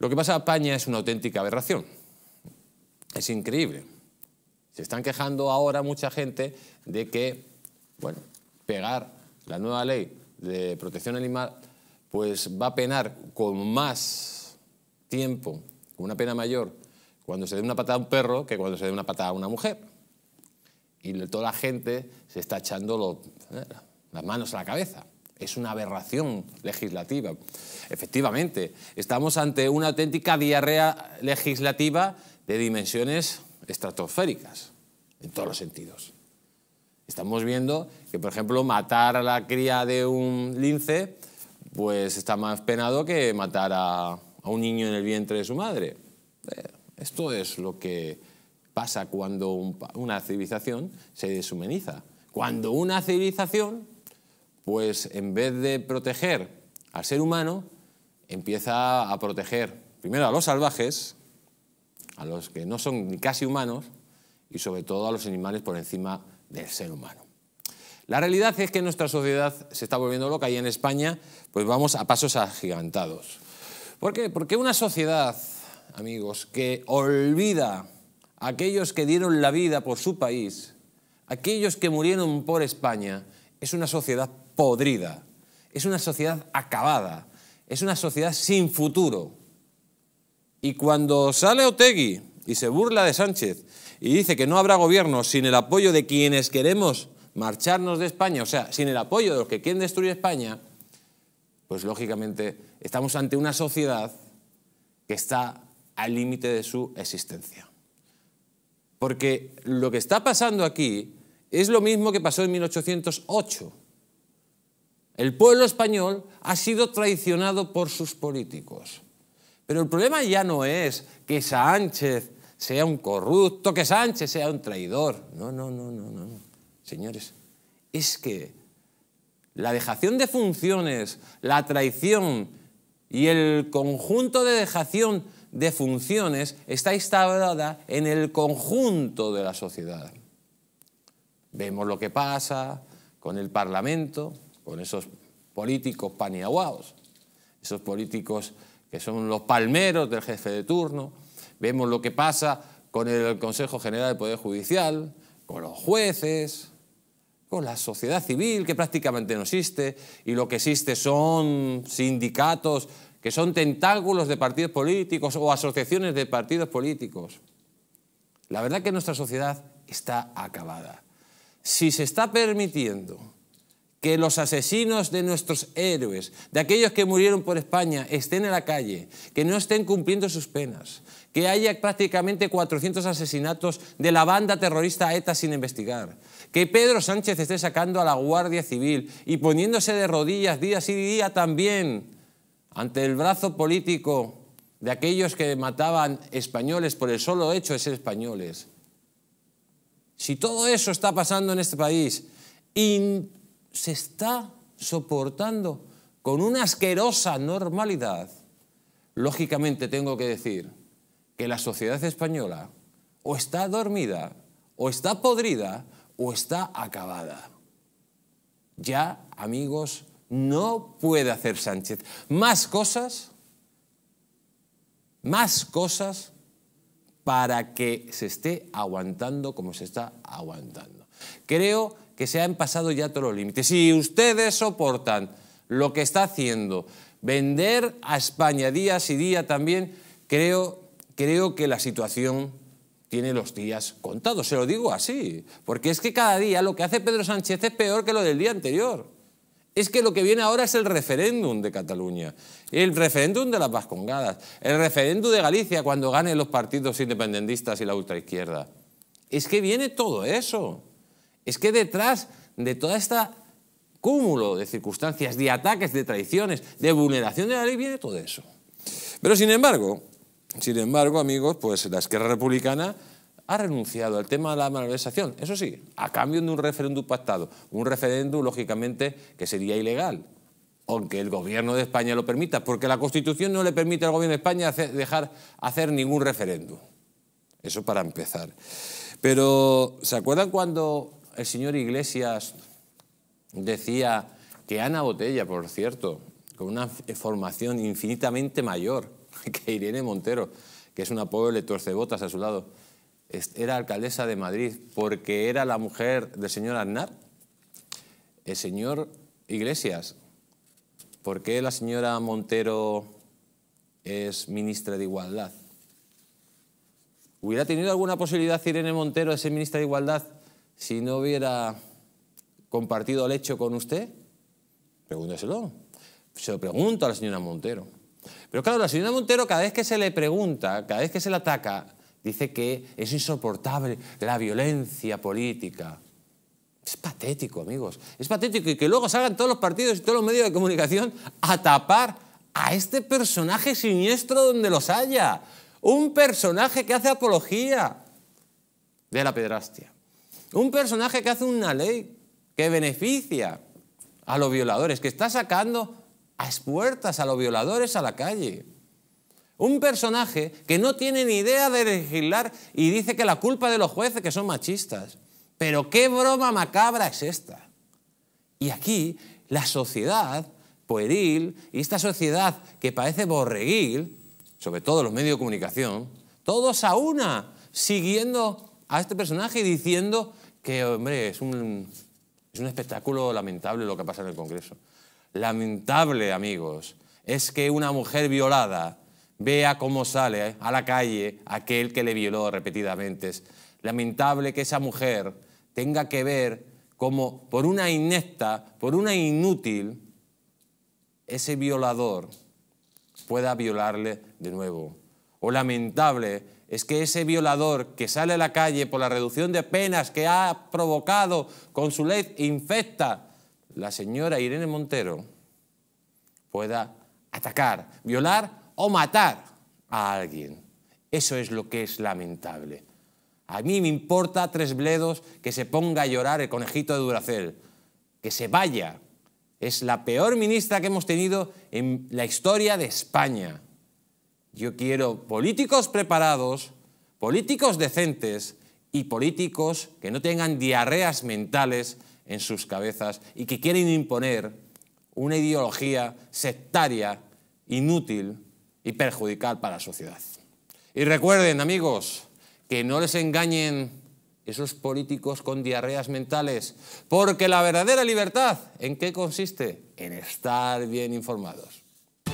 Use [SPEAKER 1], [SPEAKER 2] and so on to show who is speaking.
[SPEAKER 1] Lo que pasa en España es una auténtica aberración. Es increíble. Se están quejando ahora mucha gente de que, bueno, pegar la nueva ley de protección animal pues va a penar con más tiempo, con una pena mayor, cuando se dé una patada a un perro que cuando se dé una patada a una mujer. Y toda la gente se está echando eh, las manos a la cabeza es una aberración legislativa. Efectivamente, estamos ante una auténtica diarrea legislativa de dimensiones estratosféricas, en todos los sentidos. Estamos viendo que, por ejemplo, matar a la cría de un lince pues está más penado que matar a, un niño en el vientre de su madre. Eh, esto es lo que pasa cuando una civilización se deshumaniza. Cuando una civilización pues en vez de proteger al ser humano, empieza a proteger primero a los salvajes, a los que no son ni casi humanos, y sobre todo a los animales por encima del ser humano. La realidad es que nuestra sociedad se está volviendo loca y en España pues vamos a pasos agigantados. ¿Por qué? Porque una sociedad, amigos, que olvida a aquellos que dieron la vida por su país, aquellos que murieron por España, es una sociedad podrida, es una sociedad acabada, es una sociedad sin futuro. Y cuando sale Otegui y se burla de Sánchez y dice que no habrá gobierno sin el apoyo de quienes queremos marcharnos de España, o sea, sin el apoyo de los que quieren destruir España, pues lógicamente estamos ante una sociedad que está al límite de su existencia. Porque lo que está pasando aquí es lo mismo que pasó en 1808. El pueblo español ha sido traicionado por sus políticos. Pero el problema ya no es que Sánchez sea un corrupto, que Sánchez sea un traidor. No, no, no, no, no. Señores, es que la dejación de funciones, la traición y el conjunto de dejación de funciones está instalada en el conjunto de la sociedad. Vemos lo que pasa con el Parlamento, con esos políticos paniaguados, esos políticos que son los palmeros del jefe de turno. Vemos lo que pasa con el Consejo General del Poder Judicial, con los jueces, con la sociedad civil, que prácticamente no existe, y lo que existe son sindicatos que son tentáculos de partidos políticos o asociaciones de partidos políticos. La verdad es que nuestra sociedad está acabada. Si se está permitiendo que los asesinos de nuestros héroes, de aquellos que murieron por España, estén en la calle, que no estén cumpliendo sus penas, que haya prácticamente 400 asesinatos de la banda terrorista ETA sin investigar, que Pedro Sánchez esté sacando a la Guardia Civil y poniéndose de rodillas día sí día también ante el brazo político de aquellos que mataban españoles por el solo hecho de ser españoles. Si todo eso está pasando en este país, se está soportando con una asquerosa normalidad, lógicamente tengo que decir que la sociedad española o está dormida, o está podrida, o está acabada. Ya, amigos, no puede hacer Sánchez más cosas, más cosas para que se esté aguantando como se está aguantando. Creo que se han pasado ya todos los límites. Si ustedes soportan lo que está haciendo, vender a España día y día también, creo, creo que la situación tiene los días contados, se lo digo así, porque es que cada día lo que hace Pedro Sánchez es peor que lo del día anterior. Es que lo que viene ahora es el referéndum de Cataluña, el referéndum de las Vascongadas, el referéndum de Galicia cuando ganen los partidos independentistas y la ultraizquierda. Es que viene todo eso. Es que detrás de todo este cúmulo de circunstancias, de ataques, de traiciones, de vulneración de la ley, viene todo eso. Pero sin embargo, sin embargo, amigos, pues la izquierda republicana ha renunciado al tema de la malversación, eso sí, a cambio de un referéndum pactado, un referéndum lógicamente que sería ilegal, aunque el gobierno de España lo permita, porque la Constitución no le permite al gobierno de España dejar hacer ningún referéndum. Eso para empezar. Pero, ¿se acuerdan cuando el señor Iglesias decía que Ana Botella, por cierto, con una formación infinitamente mayor que Irene Montero, que es una pobre torcebotas a su lado, era alcaldesa de Madrid porque era la mujer del señor Aznar? El señor Iglesias, ¿por qué la señora Montero es ministra de Igualdad? ¿Hubiera tenido alguna posibilidad Irene Montero de ser ministra de Igualdad si no hubiera compartido el hecho con usted? Pregúnteselo. Se lo pregunto a la señora Montero. Pero claro, la señora Montero cada vez que se le pregunta, cada vez que se le ataca, dice que es insoportable la violencia política. Es patético, amigos. Es patético y que luego salgan todos los partidos y todos los medios de comunicación a tapar a este personaje siniestro donde los haya. Un personaje que hace apología de la pedrastia. Un personaje que hace una ley que beneficia a los violadores, que está sacando a puertas a los violadores a la calle. Un personaje que no tiene ni idea de legislar y dice que la culpa de los jueces que son machistas. Pero qué broma macabra es esta. Y aquí la sociedad pueril y esta sociedad que parece borreguil, sobre todo los medios de comunicación, todos a una siguiendo a este personaje y diciendo que, hombre, es un, es un espectáculo lamentable lo que pasa en el Congreso. Lamentable, amigos, es que una mujer violada vea cómo sale a la calle aquel que le violó repetidamente. Es lamentable que esa mujer tenga que ver cómo por una inecta, por una inútil, ese violador pueda violarle de nuevo o lamentable es que ese violador que sale a la calle por la reducción de penas que ha provocado con su ley infecta la señora Irene Montero pueda atacar, violar o matar a alguien. Eso es lo que es lamentable. A mí me importa tres bledos que se ponga a llorar el conejito de Duracel, que se vaya. Es la peor ministra que hemos tenido en la historia de España. Yo quiero políticos preparados, políticos decentes y políticos que no tengan diarreas mentales en sus cabezas y que quieren imponer una ideología sectaria, inútil y perjudicial para la sociedad. Y recuerden, amigos, que no les engañen esos políticos con diarreas mentales, porque la verdadera libertad, ¿en qué consiste? En estar bien informados.